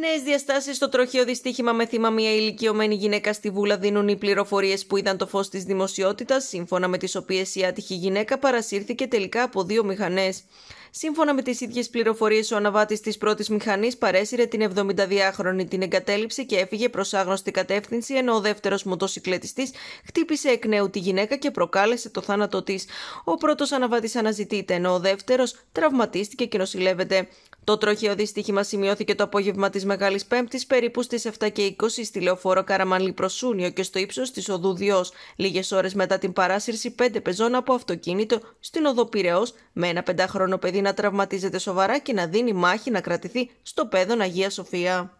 Νέες διαστάσεις στο τροχαίο δυστύχημα με θύμα μια ηλικιωμένη γυναίκα στη Βούλα δίνουν οι πληροφορίες που είδαν το φως της δημοσιότητας, σύμφωνα με τις οποίες η άτυχη γυναίκα παρασύρθηκε τελικά από δύο μηχανές. Σύμφωνα με τις ίδιες πληροφορίες, ο αναβάτης της πρώτης μηχανής παρέσυρε την 72χρονη την εγκατέλειψη και έφυγε προς άγνωστη κατεύθυνση, ενώ ο δεύτερος μοτοσυκλετιστής χτύπησε εκ νέου τη γυναίκα και προκάλεσε το θάνατο της. Ο πρώτος αναβάτης αναζητείται, ενώ ο δεύτερος τραυματίστηκε και νοσηλεύεται. Το τροχαίο δυστύχημα σημειώθηκε το απόγευμα της Μεγάλης Πέμπτης περίπου στις 7 και 20 στη λεωφόρο Καραμαλή Προσούνιο και στο ύψος της οδού Διός, λίγες ώρες μετά την παράσυρση πέντε πεζών από αυτοκίνητο στην οδό Πυραιό με ένα πεντάχρονο παιδί να τραυματίζεται σοβαρά και να δίνει μάχη να κρατηθεί στο παιδόν Αγία Σοφία.